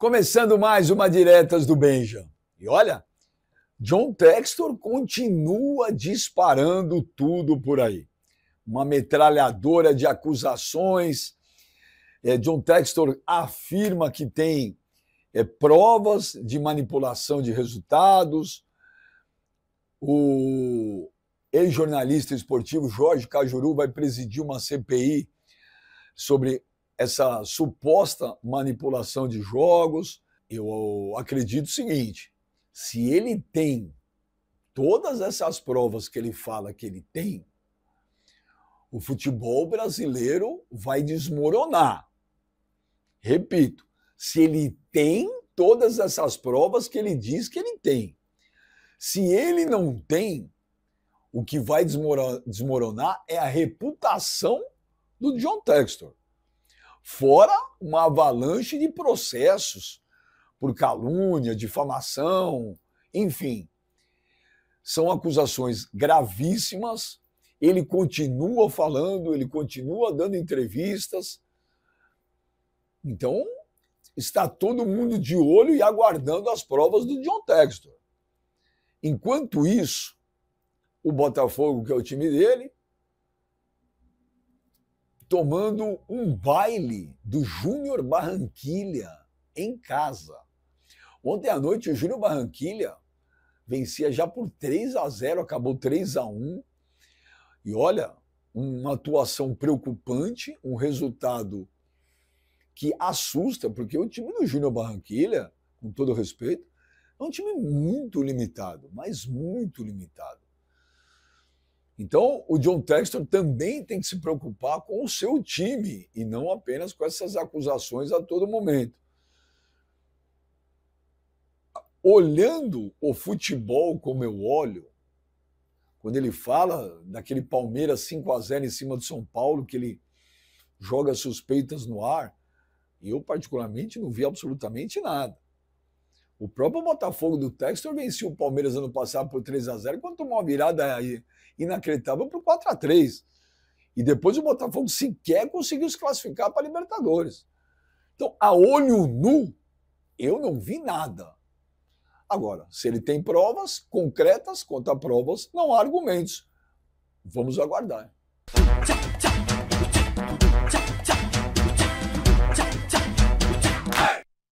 Começando mais uma Diretas do Benja. E olha, John Textor continua disparando tudo por aí. Uma metralhadora de acusações. É, John Textor afirma que tem é, provas de manipulação de resultados. O ex-jornalista esportivo Jorge Cajuru vai presidir uma CPI sobre essa suposta manipulação de jogos, eu acredito o seguinte: se ele tem todas essas provas que ele fala que ele tem, o futebol brasileiro vai desmoronar. Repito, se ele tem todas essas provas que ele diz que ele tem. Se ele não tem, o que vai desmoronar é a reputação do John Textor. Fora uma avalanche de processos por calúnia, difamação, enfim. São acusações gravíssimas. Ele continua falando, ele continua dando entrevistas. Então, está todo mundo de olho e aguardando as provas do John Textor. Enquanto isso, o Botafogo, que é o time dele, tomando um baile do Júnior Barranquilha em casa. Ontem à noite, o Júnior Barranquilha vencia já por 3 a 0 acabou 3 a 1 E olha, uma atuação preocupante, um resultado que assusta, porque o time do Júnior Barranquilha, com todo respeito, é um time muito limitado, mas muito limitado. Então, o John Textor também tem que se preocupar com o seu time e não apenas com essas acusações a todo momento. Olhando o futebol como eu olho, quando ele fala daquele Palmeiras 5 a 0 em cima do São Paulo, que ele joga suspeitas no ar, eu particularmente não vi absolutamente nada. O próprio Botafogo do Textor venceu o Palmeiras ano passado por 3 a 0 quando tomou uma virada inacreditável por 4 a 3 E depois o Botafogo sequer conseguiu se classificar para a Libertadores. Então, a olho nu, eu não vi nada. Agora, se ele tem provas concretas, contra provas, não há argumentos. Vamos aguardar. Tchau, tchau.